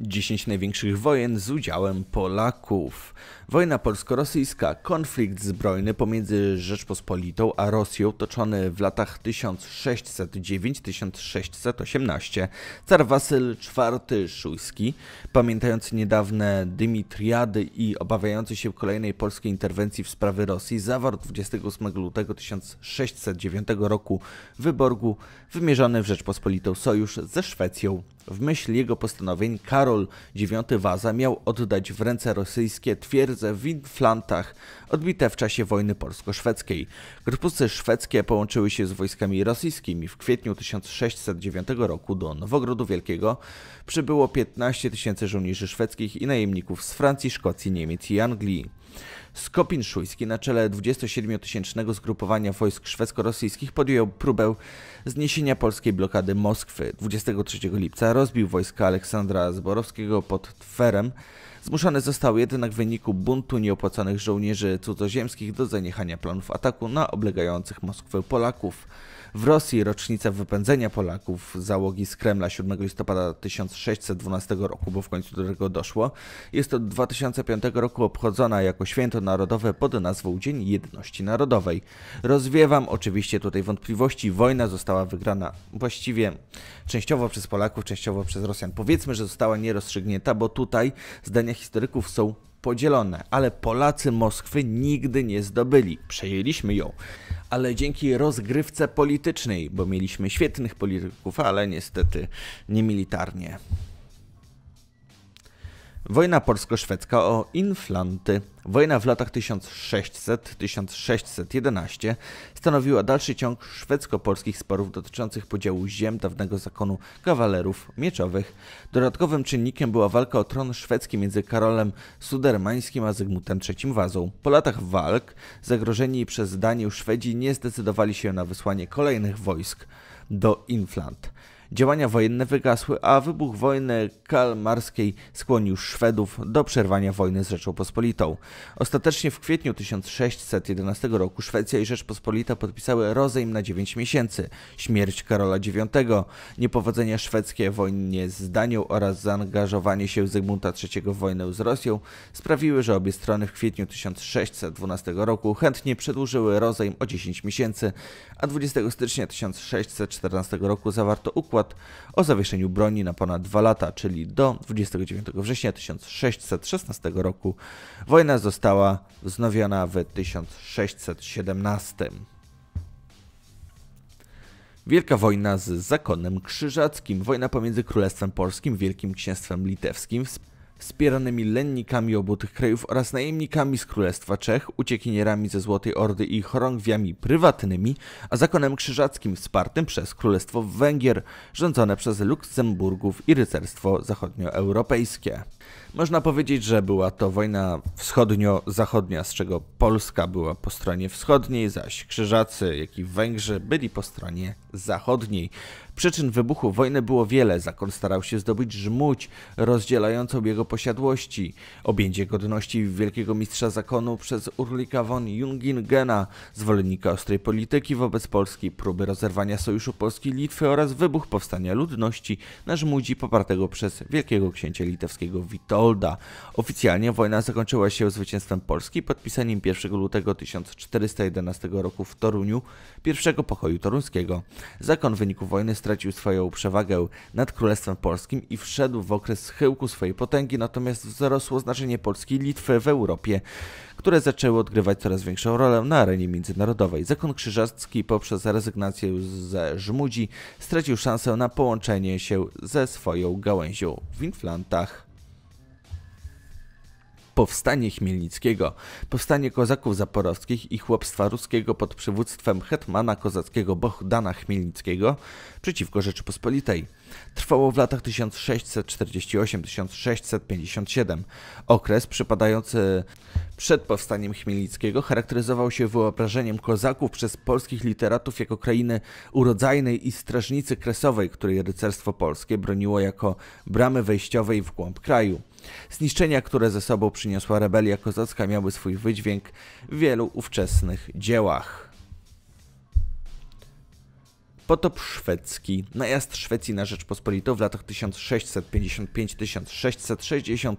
10 największych wojen z udziałem Polaków. Wojna polsko-rosyjska, konflikt zbrojny pomiędzy Rzeczpospolitą a Rosją toczony w latach 1609-1618. Car Wasyl IV Szujski, pamiętając niedawne Dymitriady i obawiający się kolejnej polskiej interwencji w sprawy Rosji, zawarł 28 lutego 1609 roku w Wyborgu wymierzony w Rzeczpospolitą sojusz ze Szwecją w myśl jego postanowień Karol IX Waza miał oddać w ręce rosyjskie twierdze w Inflantach odbite w czasie wojny polsko-szwedzkiej. Korpusy szwedzkie połączyły się z wojskami rosyjskimi. W kwietniu 1609 roku do Nowogrodu Wielkiego przybyło 15 tysięcy żołnierzy szwedzkich i najemników z Francji, Szkocji, Niemiec i Anglii. Skopin Szujski na czele 27-tysięcznego zgrupowania wojsk szwedzko-rosyjskich podjął próbę zniesienia polskiej blokady Moskwy. 23 lipca rozbił wojska Aleksandra Zborowskiego pod Twerem, zmuszane zostały jednak w wyniku buntu nieopłaconych żołnierzy cudzoziemskich do zaniechania planów ataku na oblegających Moskwę Polaków. W Rosji rocznica wypędzenia Polaków załogi z Kremla 7 listopada 1612 roku, bo w końcu do tego doszło, jest od 2005 roku obchodzona jako święto narodowe pod nazwą Dzień Jedności Narodowej. Rozwiewam oczywiście tutaj wątpliwości. Wojna została wygrana właściwie częściowo przez Polaków, częściowo przez Rosjan. Powiedzmy, że została nierozstrzygnięta, bo tutaj zdania historyków są podzielone, ale Polacy Moskwy nigdy nie zdobyli. Przejęliśmy ją. Ale dzięki rozgrywce politycznej, bo mieliśmy świetnych polityków, ale niestety nie militarnie. Wojna polsko-szwedzka o Inflanty. Wojna w latach 1600-1611 stanowiła dalszy ciąg szwedzko-polskich sporów dotyczących podziału ziem dawnego zakonu kawalerów mieczowych. Dodatkowym czynnikiem była walka o tron szwedzki między Karolem Sudermańskim a Zygmuntem III Wazą. Po latach walk zagrożeni przez Danię Szwedzi nie zdecydowali się na wysłanie kolejnych wojsk do Inflant. Działania wojenne wygasły, a wybuch wojny kalmarskiej skłonił Szwedów do przerwania wojny z Rzeczpospolitą. Ostatecznie w kwietniu 1611 roku Szwecja i Rzeczpospolita podpisały rozejm na 9 miesięcy, śmierć Karola IX, niepowodzenie szwedzkie w wojnie z Danią oraz zaangażowanie się Zygmunta III w wojnę z Rosją sprawiły, że obie strony w kwietniu 1612 roku chętnie przedłużyły rozejm o 10 miesięcy, a 20 stycznia 1614 roku zawarto układ układ o zawieszeniu broni na ponad dwa lata, czyli do 29 września 1616 roku. Wojna została wznowiona w 1617. Wielka wojna z zakonem krzyżackim, wojna pomiędzy Królestwem Polskim, Wielkim Księstwem Litewskim, wspieranymi lennikami obu tych krajów oraz najemnikami z Królestwa Czech, uciekinierami ze Złotej Ordy i chorągwiami prywatnymi, a zakonem krzyżackim wspartym przez Królestwo Węgier, rządzone przez Luksemburgów i rycerstwo zachodnioeuropejskie. Można powiedzieć, że była to wojna wschodnio-zachodnia, z czego Polska była po stronie wschodniej, zaś Krzyżacy, jak i Węgrzy byli po stronie zachodniej. Przyczyn wybuchu wojny było wiele. Zakon starał się zdobyć żmudź rozdzielającą jego posiadłości. Objęcie godności wielkiego mistrza zakonu przez Urlika von Jungingena, zwolennika ostrej polityki wobec Polski, próby rozerwania sojuszu Polski-Litwy oraz wybuch powstania ludności na żmudzi popartego przez wielkiego księcia litewskiego Witosa Witolda. Oficjalnie wojna zakończyła się zwycięstwem Polski podpisaniem 1 lutego 1411 roku w Toruniu pierwszego pokoju toruńskiego. Zakon w wyniku wojny stracił swoją przewagę nad Królestwem Polskim i wszedł w okres schyłku swojej potęgi, natomiast wzrosło znaczenie Polski i Litwy w Europie, które zaczęły odgrywać coraz większą rolę na arenie międzynarodowej. Zakon Krzyżacki poprzez rezygnację ze Żmudzi stracił szansę na połączenie się ze swoją gałęzią w Inflantach powstanie Chmielnickiego, powstanie kozaków zaporowskich i chłopstwa ruskiego pod przywództwem hetmana kozackiego Bohdana Chmielnickiego przeciwko Rzeczypospolitej. Trwało w latach 1648-1657. Okres przypadający przed powstaniem Chmielnickiego charakteryzował się wyobrażeniem kozaków przez polskich literatów jako krainy urodzajnej i strażnicy kresowej, której rycerstwo polskie broniło jako bramy wejściowej w głąb kraju. Zniszczenia, które ze sobą przyniosła rebelia kozacka, miały swój wydźwięk w wielu ówczesnych dziełach. Potop szwedzki, najazd Szwecji na Rzeczpospolitą w latach 1655-1660,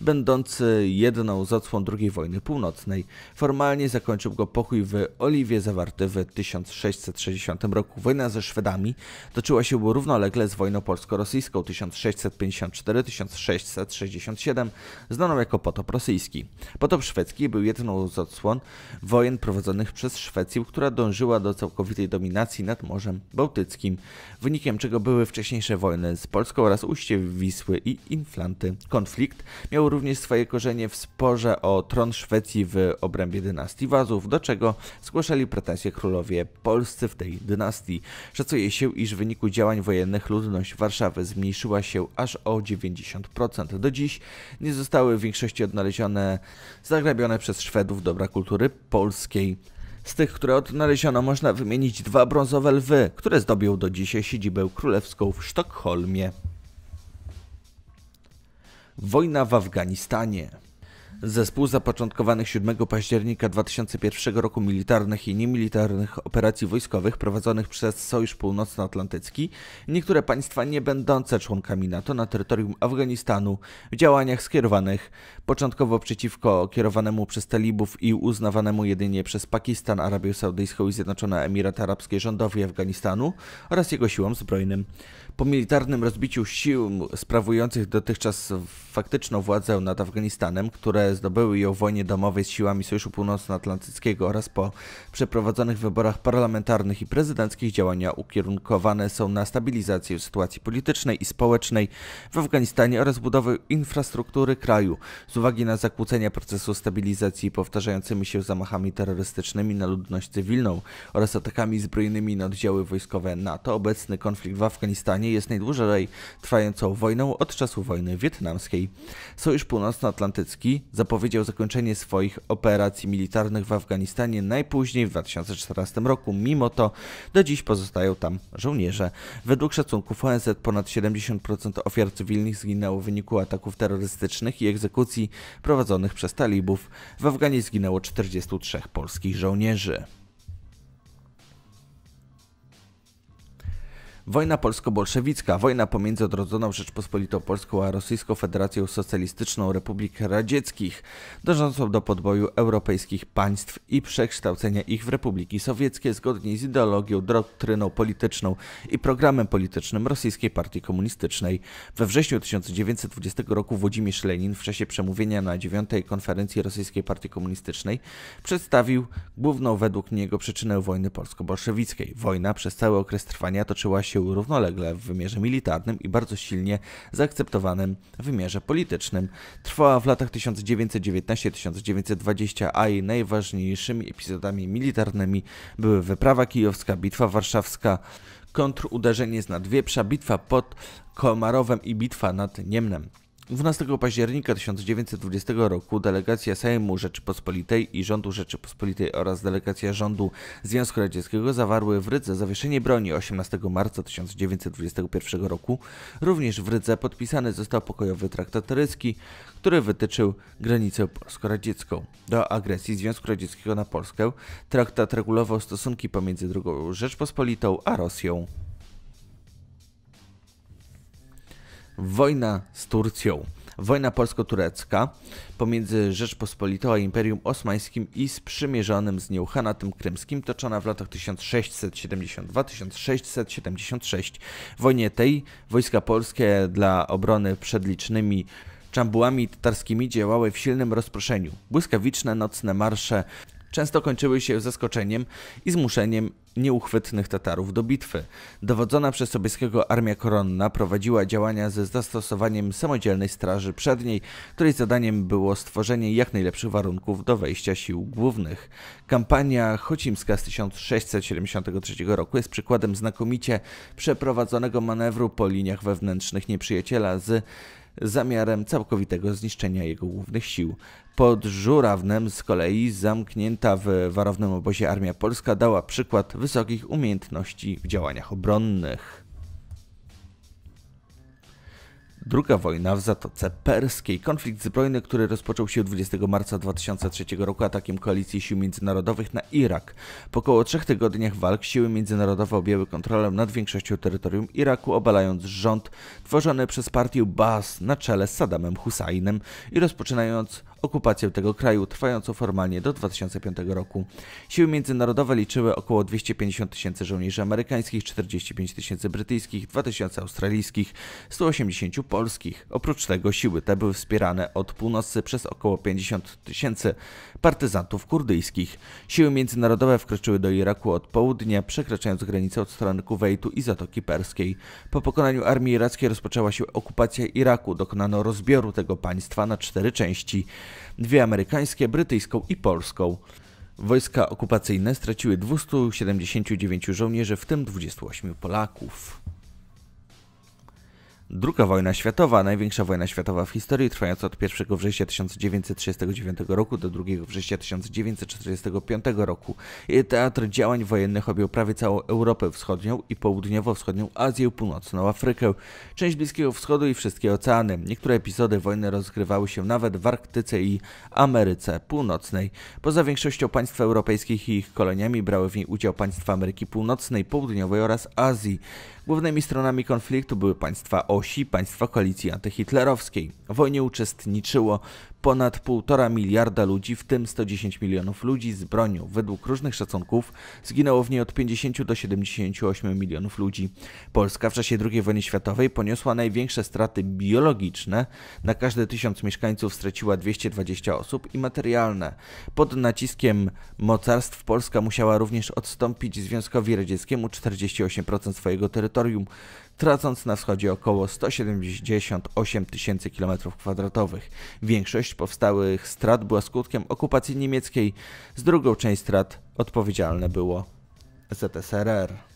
będący jedną z odsłon II wojny północnej. Formalnie zakończył go pokój w Oliwie zawarty w 1660 roku. Wojna ze Szwedami toczyła się równolegle z wojną polsko-rosyjską 1654-1667, znaną jako Potop Rosyjski. Potop szwedzki był jedną z odsłon wojen prowadzonych przez Szwecję, która dążyła do całkowitej dominacji nad Morzem Bałtyckim, wynikiem czego były wcześniejsze wojny z Polską oraz ujście Wisły i Inflanty. Konflikt miał również swoje korzenie w sporze o tron Szwecji w obrębie dynastii Wazów, do czego zgłaszali pretensje królowie polscy w tej dynastii. Szacuje się, iż w wyniku działań wojennych ludność Warszawy zmniejszyła się aż o 90%. Do dziś nie zostały w większości odnalezione zagrabione przez Szwedów dobra kultury polskiej. Z tych, które odnaleziono, można wymienić dwa brązowe lwy, które zdobią do dzisiaj siedzibę królewską w Sztokholmie. Wojna w Afganistanie Zespół zapoczątkowanych 7 października 2001 roku militarnych i niemilitarnych operacji wojskowych prowadzonych przez Sojusz Północnoatlantycki, niektóre państwa nie będące członkami NATO na terytorium Afganistanu w działaniach skierowanych początkowo przeciwko kierowanemu przez talibów i uznawanemu jedynie przez Pakistan, Arabię Saudyjską i Zjednoczone Emiraty Arabskie rządowi Afganistanu oraz jego siłom zbrojnym. Po militarnym rozbiciu sił sprawujących dotychczas faktyczną władzę nad Afganistanem, które zdobyły ją w wojnie domowej z siłami Sojuszu Północnoatlantyckiego oraz po przeprowadzonych wyborach parlamentarnych i prezydenckich działania ukierunkowane są na stabilizację sytuacji politycznej i społecznej w Afganistanie oraz budowę infrastruktury kraju. Z uwagi na zakłócenia procesu stabilizacji powtarzającymi się zamachami terrorystycznymi na ludność cywilną oraz atakami zbrojnymi na oddziały wojskowe NATO, obecny konflikt w Afganistanie jest najdłużej trwającą wojną od czasu wojny wietnamskiej. Sojusz Północnoatlantycki zapowiedział zakończenie swoich operacji militarnych w Afganistanie najpóźniej w 2014 roku. Mimo to do dziś pozostają tam żołnierze. Według szacunków ONZ ponad 70% ofiar cywilnych zginęło w wyniku ataków terrorystycznych i egzekucji prowadzonych przez talibów. W Afganie zginęło 43 polskich żołnierzy. Wojna polsko-bolszewicka, wojna pomiędzy odrodzoną Rzeczpospolitą Polską a Rosyjską Federacją Socjalistyczną Republik Radzieckich, dążącą do podboju europejskich państw i przekształcenia ich w republiki sowieckie zgodnie z ideologią, doktryną polityczną i programem politycznym Rosyjskiej Partii Komunistycznej. We wrześniu 1920 roku Włodzimierz Lenin w czasie przemówienia na 9. konferencji Rosyjskiej Partii Komunistycznej przedstawił główną według niego przyczynę wojny polsko-bolszewickiej. Wojna przez cały okres trwania toczyła się sił równolegle w wymiarze militarnym i bardzo silnie zaakceptowanym w wymiarze politycznym. Trwała w latach 1919-1920, a jej najważniejszymi epizodami militarnymi były wyprawa kijowska, bitwa warszawska, kontruderzenie z Nadwieprza, bitwa pod Komarowem i bitwa nad Niemnem. 12 października 1920 roku delegacja Sejmu Rzeczypospolitej i rządu Rzeczypospolitej oraz delegacja rządu Związku Radzieckiego zawarły w Rydze zawieszenie broni 18 marca 1921 roku. Również w Rydze podpisany został pokojowy traktat ryski, który wytyczył granicę polsko-radziecką. Do agresji Związku Radzieckiego na Polskę traktat regulował stosunki pomiędzy II Rzeczpospolitą a Rosją. wojna z Turcją. Wojna polsko-turecka pomiędzy Rzeczpospolitą a Imperium Osmańskim i sprzymierzonym z nią Hanatem Krymskim, toczona w latach 1672-1676. W wojnie tej wojska polskie dla obrony przed licznymi Czambułami tatarskimi działały w silnym rozproszeniu. Błyskawiczne nocne marsze często kończyły się zaskoczeniem i zmuszeniem nieuchwytnych Tatarów do bitwy. Dowodzona przez sobieskiego armia koronna prowadziła działania ze zastosowaniem samodzielnej straży przedniej, której zadaniem było stworzenie jak najlepszych warunków do wejścia sił głównych. Kampania chocimska z 1673 roku jest przykładem znakomicie przeprowadzonego manewru po liniach wewnętrznych nieprzyjaciela z zamiarem całkowitego zniszczenia jego głównych sił. Pod Żurawnem z kolei zamknięta w warownym obozie Armia Polska dała przykład wysokich umiejętności w działaniach obronnych. Druga wojna w Zatoce Perskiej. Konflikt zbrojny, który rozpoczął się 20 marca 2003 roku atakiem koalicji sił międzynarodowych na Irak. Po około trzech tygodniach walk siły międzynarodowe objęły kontrolę nad większością terytorium Iraku, obalając rząd tworzony przez partię Baas na czele z Saddamem Husseinem i rozpoczynając okupację tego kraju, trwającą formalnie do 2005 roku. Siły międzynarodowe liczyły około 250 tysięcy żołnierzy amerykańskich, 45 tysięcy brytyjskich, 2000 australijskich, 180 polskich. Oprócz tego siły te były wspierane od północy przez około 50 tysięcy partyzantów kurdyjskich. Siły międzynarodowe wkroczyły do Iraku od południa, przekraczając granicę od strony Kuwejtu i Zatoki Perskiej. Po pokonaniu armii irackiej rozpoczęła się okupacja Iraku, dokonano rozbioru tego państwa na cztery części dwie amerykańskie, brytyjską i polską. Wojska okupacyjne straciły 279 żołnierzy, w tym 28 Polaków. Druga wojna światowa, największa wojna światowa w historii, trwająca od 1 września 1939 roku do 2 września 1945 roku. teatr działań wojennych objął prawie całą Europę Wschodnią i Południowo-Wschodnią Azję, Północną Afrykę, część Bliskiego Wschodu i wszystkie oceany. Niektóre epizody wojny rozgrywały się nawet w Arktyce i Ameryce Północnej. Poza większością państw europejskich i ich koloniami brały w niej udział państwa Ameryki Północnej, Południowej oraz Azji. Głównymi stronami konfliktu były państwa osi, państwa koalicji antyhitlerowskiej. W wojnie uczestniczyło ponad 1,5 miliarda ludzi, w tym 110 milionów ludzi z bronią. Według różnych szacunków zginęło w niej od 50 do 78 milionów ludzi. Polska w czasie II wojny światowej poniosła największe straty biologiczne. Na każde tysiąc mieszkańców straciła 220 osób i materialne. Pod naciskiem mocarstw Polska musiała również odstąpić Związkowi Radzieckiemu 48% swojego terytorium tracąc na wschodzie około 178 tysięcy km2. Większość powstałych strat była skutkiem okupacji niemieckiej, z drugą część strat odpowiedzialne było ZSRR.